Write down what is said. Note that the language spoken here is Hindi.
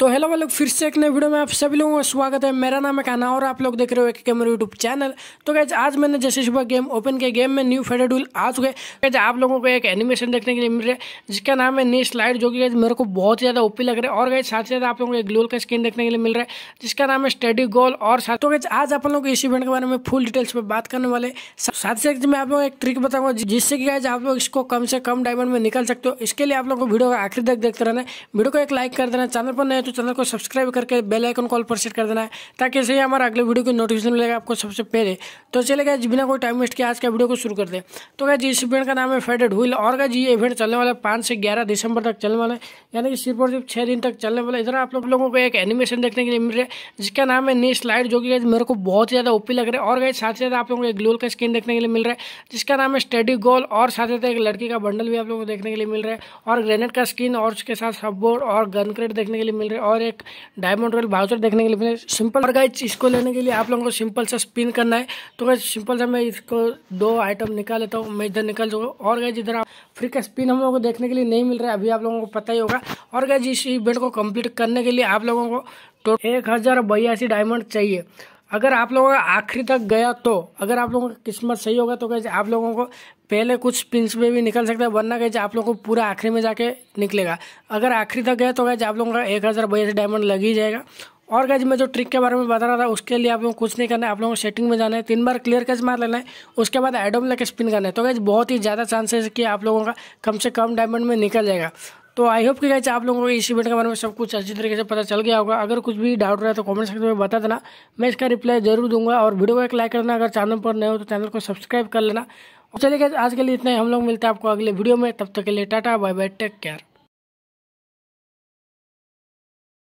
तो हेलो वाले फिर से एक नए वीडियो में आप सभी लोगों का स्वागत है मेरा नाम है कहना और आप लोग देख रहे हो एक कैमरा यूट्यूब चैनल तो कैसे आज मैंने जैसे सुबह गेम ओपन किया गेम में न्यू फेडेडूल आ चुके गैज आप लोगों को एक एनिमेशन देखने के लिए मिल रहा है जिसका नाम है नी स्लाइड जो कि मेरे को बहुत ज़्यादा ओपी लग रहा है और गैज साथ ही साथ आप लोगों को एक ग्लोल का स्क्रीन देखने के लिए मिल रहा है जिसका नाम है स्टडी गोल और साथ तो कैसे आज अपन लोग इस इवेंट के बारे में फुल डिटेल्स में बात करने वाले साथ ही साथ मैं आप लोगों को एक ट्रिक बताऊंगा जिससे कि गैज आप लोग इसको कम से कम डायमंड में निकल सकते हो इसके लिए आप लोगों को वीडियो का आखिर तक देखते रहना वीडियो को एक लाइक कर देना चैनल पर नहीं तो चैनल को सब्सक्राइब करके बेल आइकन कॉल पर सेट कर देना है ताकि ऐसे ही हमारा अगले वीडियो की नोटिफिकेशन मिलेगा आपको सबसे पहले तो चले गए बिना कोई टाइम वेस्ट किया आज का वीडियो को शुरू कर दे तो क्या जी इस इवेंट का नाम है फेडेड हुईल और क्या जी ये इवेंट चलने वाला है पाँच से ग्यारह दिसंबर तक चलने वाला है यानी कि सिर्फ और सिर्फ छः दिन तक चलने वाला इधर आप लोगों को एक एनिमेशन देखने के लिए मिल रहा है जिसका नाम है नी स्लाइड जो कि मेरे को बहुत ज़्यादा ओपी लग रहा है और गए साथ ही साथ आप लोगों को एक ग्लोल का स्क्रीन देखने के लिए मिल रहा है जिसका नाम है स्टडी गोल और साथ ही साथ एक लड़की का बंडल भी आप लोगों को देखने के लिए मिल रहा है और ग्रेनेड का स्क्रीन और उसके साथ सब बोर्ड और गन क्रेड देखने के लिए मिल रहा है और एक डायमंड रॉयल बाउचर देखने के लिए मिले सिंपल और गाइज इसको लेने के लिए आप लोगों को सिंपल सा स्पिन करना है तो गाइज सिंपल सा मैं इसको दो आइटम निकाल लेता हूँ मैं इधर निकाल दूँगा और गाइज इधर फ्री का स्पिन हम लोगों को देखने के लिए नहीं मिल रहा है अभी आप लोगों को पता ही होगा और गाइज इस इवेंट को कम्प्लीट करने के लिए आप लोगों को तो एक हज़ार बयासी डायमंड चाहिए अगर आप लोगों का आखिरी तक गया तो अगर आप लोगों का किस्मत सही होगा तो कैसे आप लोगों को पहले कुछ पिंस में भी निकल सकता है वरना कैसे आप लोगों को पूरा आखिरी में जाके निकलेगा अगर आखिरी तक गया तो कैसे आप लोगों का एक हज़ार बाईस डायमंड लग ही जाएगा और गज मैं जो ट्रिक के बारे में बता रहा था उसके लिए आप लोगों को कुछ नहीं करना है आप लोगों को सेटिंग में जाना है तीन बार क्लियर कैसे मार लेना है उसके बाद एडोम लेकर स्पिन करना है तो गज बहुत ही ज़्यादा चांसेस कि आप लोगों का कम से कम डायमंड में निकल जाएगा तो आई होप कि गाइस आप लोगों को इस इवेंट के बारे में सब कुछ अच्छी तरीके से पता चल गया होगा अगर कुछ भी डाउट रहा तो कमेंट सेक्शन में बता देना मैं इसका रिप्लाई जरूर दूंगा और वीडियो को एक लाइक करना अगर चैनल पर नए हो तो चैनल को सब्सक्राइब कर लेना चलिए गाइस आज के लिए इतना ही हम लोग मिलते हैं आपको अगले वीडियो में तब तक के लिए tata bye bye take care